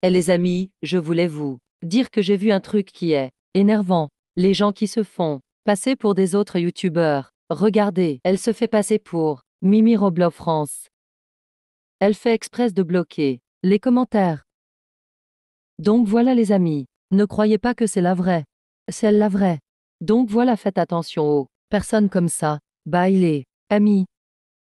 Et eh les amis, je voulais vous dire que j'ai vu un truc qui est énervant. Les gens qui se font passer pour des autres youtubeurs. Regardez, elle se fait passer pour Mimi Roblox France. Elle fait express de bloquer les commentaires. Donc voilà les amis, ne croyez pas que c'est la vraie. C'est la vraie. Donc voilà, faites attention aux personnes comme ça. Bye les amis.